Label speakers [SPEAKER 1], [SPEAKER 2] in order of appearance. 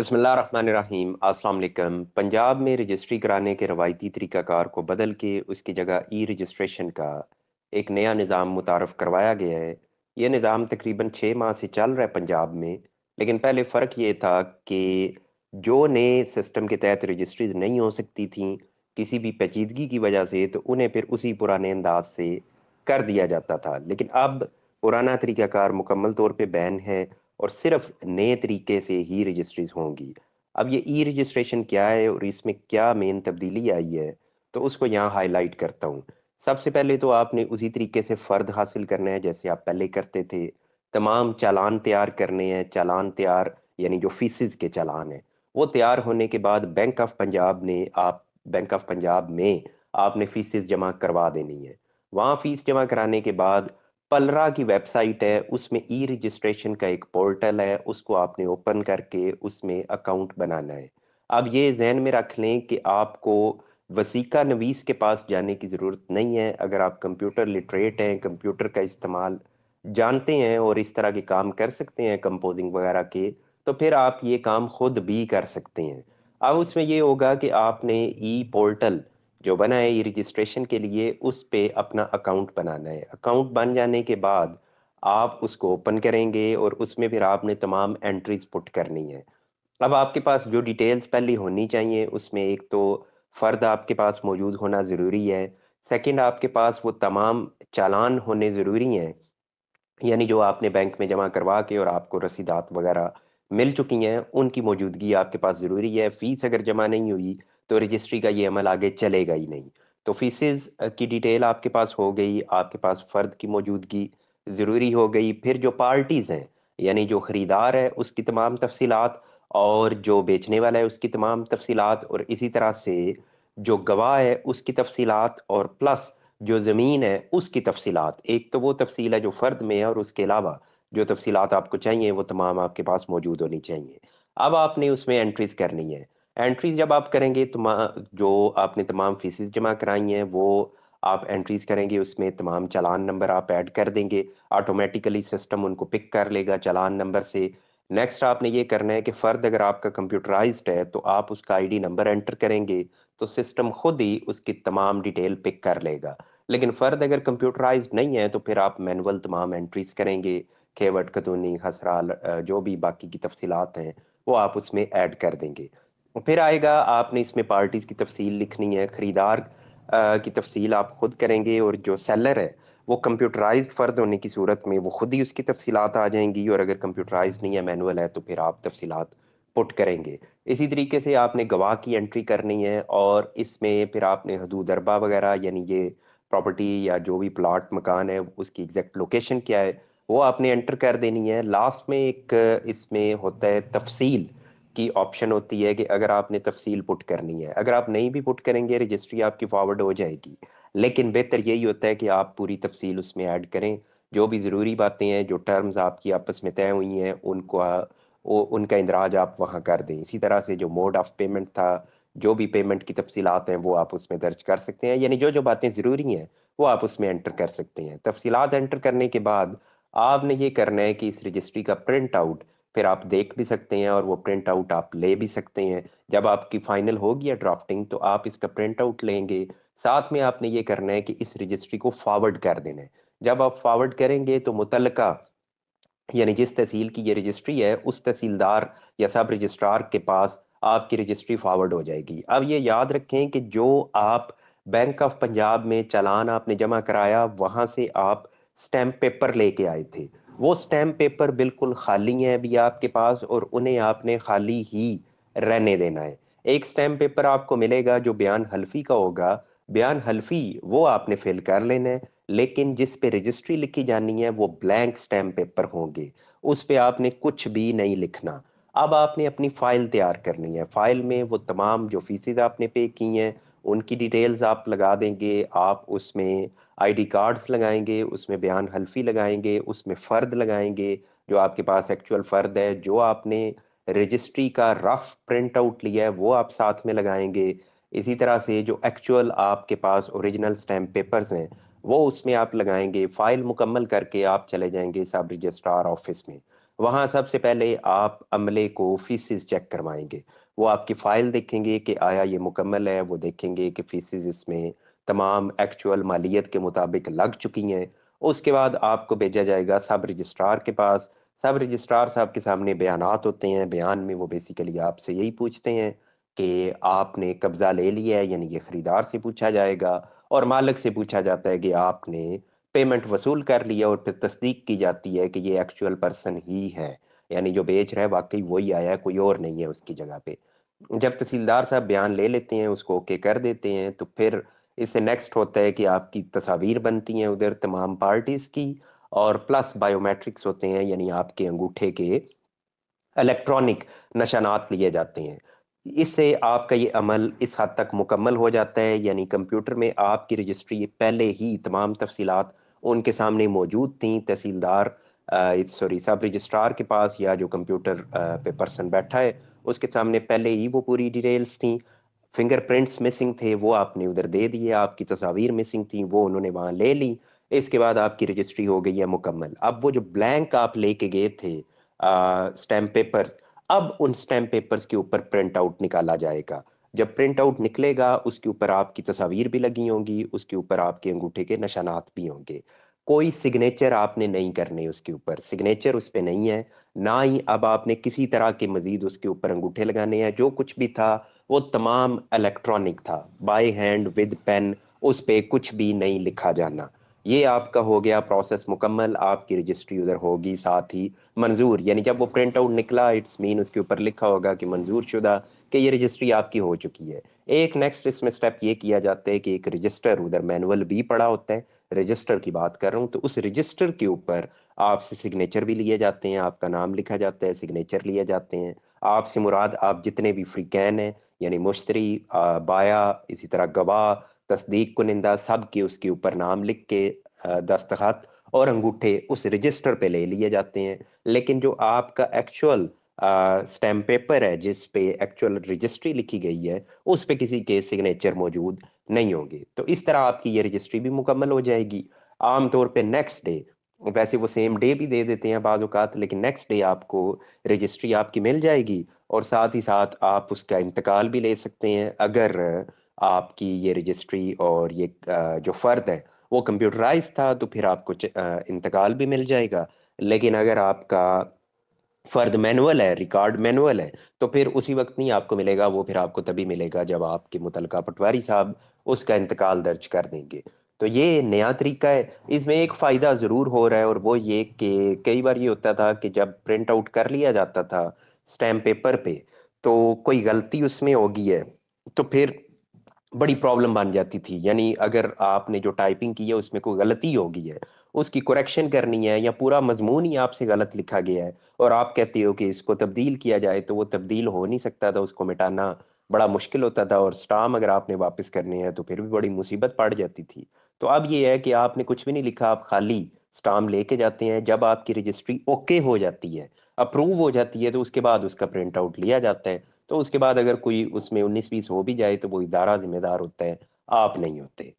[SPEAKER 1] बसमीम अस्सलाम पंजाब में रजिस्ट्री कराने के रवायती तरीक़ाकार को बदल के उसकी जगह ई रजिस्ट्रेशन का एक नया निज़ाम मुतारफ़ करवाया गया है ये निज़ाम तकरीबन छः माह से चल रहा है पंजाब में लेकिन पहले फ़र्क ये था कि जो नए सिस्टम के तहत रजिस्ट्रीज नहीं हो सकती थी किसी भी पेचीदगी की वजह से तो उन्हें फिर उसी पुराने अंदाज से कर दिया जाता था लेकिन अब पुराना तरीक़ाकार मुकम्मल तौर पर बैन है और सिर्फ नए तरीके से ही रजिस्ट्रीज होंगी अब ये ई रजिस्ट्रेशन क्या है और इसमें क्या मेन तब्दीली आई है तो उसको यहाँ हाईलाइट करता हूँ सबसे पहले तो आपने उसी तरीके से फ़र्द हासिल करना है जैसे आप पहले करते थे तमाम चालान तैयार करने हैं चालान तैयार यानी जो फीसिस के चालान हैं वो तैयार होने के बाद बैंक ऑफ पंजाब ने आप बैंक ऑफ पंजाब में आपने फीसिस जमा करवा देनी है वहाँ फीस जमा कराने के बाद पलरा की वेबसाइट है उसमें ई रजिस्ट्रेशन का एक पोर्टल है उसको आपने ओपन करके उसमें अकाउंट बनाना है अब ये जहन में रख लें कि आपको वसीका नवीस के पास जाने की ज़रूरत नहीं है अगर आप कंप्यूटर लिटरेट हैं कंप्यूटर का इस्तेमाल जानते हैं और इस तरह के काम कर सकते हैं कंपोजिंग वगैरह के तो फिर आप ये काम खुद भी कर सकते हैं अब उसमें ये होगा कि आपने ई पोर्टल जो बना है ये रजिस्ट्रेशन के लिए उस पर अपना अकाउंट बनाना है अकाउंट बन जाने के बाद आप उसको ओपन करेंगे और उसमें फिर आपने तमाम एंट्रीज पुट करनी है अब आपके पास जो डिटेल्स पहले होनी चाहिए उसमें एक तो फ़र्द आपके पास मौजूद होना ज़रूरी है सेकंड आपके पास वो तमाम चालान होने ज़रूरी हैं यानी जो आपने बैंक में जमा करवा के और आपको रसीदात वगैरह मिल चुकी हैं उनकी मौजूदगी आपके पास ज़रूरी है फ़ीस अगर जमा नहीं हुई तो रजिस्ट्री का ये अमल आगे चलेगा ही नहीं तो फीसिस की डिटेल आपके पास हो गई आपके पास फ़र्द की मौजूदगी ज़रूरी हो गई फिर जो पार्टीज़ हैं यानी जो ख़रीदार है उसकी तमाम तफसीलात और जो बेचने वाला है उसकी तमाम तफसीलात और इसी तरह से जो गवाह है उसकी तफसीलात और प्लस जो ज़मीन है उसकी तफसीलात एक तो वो तफसील है जो फ़र्द में है और उसके अलावा जो तफसीलात आपको चाहिए वो तमाम आपके पास मौजूद होनी चाहिए अब आपने उसमें एंट्रीज करनी है एंट्रीज जब आप करेंगे तो जो आपने तमाम फीसिस जमा कराई हैं वो आप एंट्रीज करेंगे उसमें तमाम चालान नंबर आप ऐड कर देंगे ऑटोमेटिकली सिस्टम उनको पिक कर लेगा चालान नंबर से नेक्स्ट आपने ये करना है कि फ़र्द अगर आपका कंप्यूटराइज्ड है तो आप उसका आईडी नंबर एंटर करेंगे तो सिस्टम खुद ही उसकी तमाम डिटेल पिक कर लेगा लेकिन फ़र्द अगर कंप्यूटराइज नहीं है तो फिर आप मैनुअल तमाम एंट्रीज करेंगे खेवट कतूनी हसराल जो भी बाकी की तफसीत हैं वो आप उसमें ऐड कर देंगे फिर आएगा आपने इसमें पार्टीज की तफसील लिखनी है खरीदार की तफसील आप खुद करेंगे और जो सेलर है वो कंप्यूटराइज फर्द होने की सूरत में वो खुद ही उसकी तफसीलात आ जाएंगी और अगर कंप्यूटराइज नहीं है मैनुअल है तो फिर आप तफसीलात पुट करेंगे इसी तरीके से आपने गवाह की एंट्री करनी है और इसमें फिर आपने हदू दरबा वगैरह यानी ये प्रॉपर्टी या जो भी प्लाट मकान है उसकी एग्जैक्ट लोकेशन क्या है वो आपने एंटर कर देनी है लास्ट में एक इसमें होता है तफसील की ऑप्शन होती है कि अगर आपने तफसील पुट करनी है अगर आप नहीं भी पुट करेंगे रजिस्ट्री आपकी फॉरवर्ड हो जाएगी लेकिन बेहतर यही होता है कि आप पूरी तफसील उसमें ऐड करें जो भी ज़रूरी बातें हैं जो टर्म्स आपकी आपस में तय हुई हैं उनको वो उनका इंदराज आप वहाँ कर दें इसी तरह से जो मोड ऑफ पेमेंट था जो भी पेमेंट की तफसीत हैं वो आप उसमें दर्ज कर सकते हैं यानी जो जो बातें ज़रूरी हैं वो आप उसमें एंटर कर सकते हैं तफसीत एंटर करने के बाद आपने ये करना है कि इस रजिस्ट्री का प्रिंट आउट फिर आप देख भी सकते हैं और वो प्रिंट आउट आप ले भी सकते हैं जब आपकी फाइनल होगी गया ड्राफ्टिंग तो आप इसका प्रिंट आउट लेंगे साथ में आपने ये करना है कि इस रजिस्ट्री को फॉरवर्ड कर देना है जब आप फॉरवर्ड करेंगे तो मुतल यानी जिस तहसील की ये रजिस्ट्री है उस तहसीलदार या सब रजिस्ट्रार के पास आपकी रजिस्ट्री फॉरवर्ड हो जाएगी अब ये याद रखें कि जो आप बैंक ऑफ पंजाब में चलान आपने जमा कराया वहां से आप स्टैम्प पेपर लेके आए थे वो स्टैम्प पेपर बिल्कुल खाली है अभी आपके पास और उन्हें आपने खाली ही रहने देना है एक स्टैम्प पेपर आपको मिलेगा जो बयान हल्फी का होगा बयान हल्फी वो आपने फिल कर लेना है लेकिन जिस पे रजिस्ट्री लिखी जानी है वो ब्लैंक स्टैम्प पेपर होंगे उस पे आपने कुछ भी नहीं लिखना अब आपने अपनी फाइल तैयार करनी है फाइल में वो तमाम जो फीसिस आपने पे की हैं उनकी डिटेल्स आप लगा देंगे आप उसमें आईडी कार्ड्स लगाएंगे उसमें बयान हल्फी लगाएंगे उसमें फ़र्द लगाएंगे जो आपके पास एक्चुअल फ़र्द है जो आपने रजिस्ट्री का रफ प्रिंट आउट लिया है वो आप साथ में लगाएंगे इसी तरह से जो एक्चुअल आपके पास ओरिजिनल स्टैम्प पेपर्स हैं वो उसमें आप लगाएंगे फाइल मुकम्मल करके आप चले जाएंगे सब रजिस्ट्रार ऑफिस में वहाँ सबसे पहले आप अमले को फीसिस चेक करवाएंगे वो आपकी फ़ाइल देखेंगे कि आया ये मुकम्मल है वो देखेंगे कि फीसिस इसमें तमाम एक्चुअल मालियत के मुताबिक लग चुकी हैं उसके बाद आपको भेजा जाएगा सब रजिस्ट्रार के पास सब रजिस्ट्रार साहब के सामने बयान होते हैं बयान में वो बेसिकली आपसे यही पूछते हैं कि आपने कब्ज़ा ले लिया है यानी ये ख़रीदार से पूछा जाएगा और मालिक से पूछा जाता है कि आपने पेमेंट वसूल कर लिया और फिर तस्दीक की जाती है कि ये एक्चुअल पर्सन ही है यानी जो बेच रहा है वाकई वही आया है कोई और नहीं है उसकी जगह पे जब तहसीलदार साहब बयान ले लेते हैं उसको ओके कर देते हैं तो फिर इससे नेक्स्ट होता है कि आपकी तस्वीर बनती हैं उधर तमाम पार्टीज की और प्लस बायोमेट्रिक्स होते हैं यानी आपके अंगूठे के इलेक्ट्रॉनिक नशानात लिए जाते हैं इससे आपका ये अमल इस हद तक मुकम्मल हो जाता है यानी कंप्यूटर में आपकी रजिस्ट्री पहले ही तमाम तफसीत उनके सामने मौजूद थी तहसीलदार सॉरी सब रजिस्ट्रार के पास या जो कंप्यूटर पे पर्सन बैठा है उसके सामने पहले ही वो पूरी डिटेल्स थी फिंगरप्रिंट्स मिसिंग थे वो आपने उधर दे दिए आपकी तस्वीर मिसिंग थी वो उन्होंने वहाँ ले ली इसके बाद आपकी रजिस्ट्री हो गई है मुकम्मल अब वो जो ब्लैंक आप लेके गए थे स्टैम्प पेपर्स अब उन स्टैम्प पेपर्स के ऊपर प्रिंट आउट निकाला जाएगा जब प्रिंट आउट निकलेगा उसके ऊपर आपकी तस्वीर भी लगी होंगी उसके ऊपर आपके अंगूठे के निशानात भी होंगे कोई सिग्नेचर आपने नहीं करने उसके ऊपर सिग्नेचर उस पर नहीं है ना ही अब आपने किसी तरह के मजीद उसके ऊपर अंगूठे लगाने हैं जो कुछ भी था वो तमाम इलेक्ट्रॉनिक था बाय हैंड विद पेन उस पर कुछ भी नहीं लिखा जाना ये आपका हो गया प्रोसेस मुकम्मल आपकी रजिस्ट्री उधर होगी साथ ही मंजूर यानी जब वो प्रिंट आउट निकला इट्स मीन उसके ऊपर लिखा होगा कि मंजूर शुदा कि ये रजिस्ट्री आपकी हो चुकी है एक नेक्स्ट इसमें स्टेप ये किया जाता है कि एक रजिस्टर उधर मैनुअल भी पड़ा होता है रजिस्टर की बात कर रहा हूँ तो उस रजिस्टर के ऊपर आपसे सिग्नेचर भी लिए जाते हैं आपका नाम लिखा जाता है सिग्नेचर लिए जाते हैं आपसे मुराद आप जितने भी फ्री कैन हैं यानी मुश्तरी बाया इसी तरह गवाह तस्दीक कुनिंदा सब के उसके ऊपर नाम लिख के दस्तखत और अंगूठे उस रजिस्टर पे ले लिए जाते हैं लेकिन जो आपका एक्चुअल स्टैम्प पेपर है जिस पे एक्चुअल रजिस्ट्री लिखी गई है उस पे किसी के सिग्नेचर मौजूद नहीं होंगे तो इस तरह आपकी ये रजिस्ट्री भी मुकम्मल हो जाएगी आमतौर पे नेक्स्ट डे वैसे वो सेम डे भी दे देते हैं बाज़ात लेकिन नेक्स्ट डे आपको रजिस्ट्री आपकी मिल जाएगी और साथ ही साथ आप उसका इंतकाल भी ले सकते हैं अगर आपकी ये रजिस्ट्री और ये जो फ़र्द है वो कंप्यूटराइज था तो फिर आपको इंतकाल भी मिल जाएगा लेकिन अगर आपका फर्द मैनुअल है रिकॉर्ड मैनुअल है तो फिर उसी वक्त नहीं आपको मिलेगा वो फिर आपको तभी मिलेगा जब आपके मुतलका पटवारी साहब उसका इंतकाल दर्ज कर देंगे तो ये नया तरीका है इसमें एक फ़ायदा ज़रूर हो रहा है और वो ये कि कई बार ये होता था कि जब प्रिंट आउट कर लिया जाता था स्टैम्प पेपर पे तो कोई गलती उसमें होगी है तो फिर बड़ी प्रॉब्लम बन जाती थी यानी अगर आपने जो टाइपिंग की है उसमें कोई गलती हो गई है उसकी करेक्शन करनी है या पूरा मजमून ही आपसे गलत लिखा गया है और आप कहते हो कि इसको तब्दील किया जाए तो वो तब्दील हो नहीं सकता था उसको मिटाना बड़ा मुश्किल होता था और स्टाम अगर आपने वापस करने है तो फिर भी बड़ी मुसीबत पड़ जाती थी तो अब ये है कि आपने कुछ भी नहीं लिखा आप खाली स्टाम लेके जाते हैं जब आपकी रजिस्ट्री ओके हो जाती है अप्रूव हो जाती है तो उसके बाद उसका प्रिंट आउट लिया जाता है तो उसके बाद अगर कोई उसमें उन्नीस बीस हो भी जाए तो वो इदारा जिम्मेदार होता है आप नहीं होते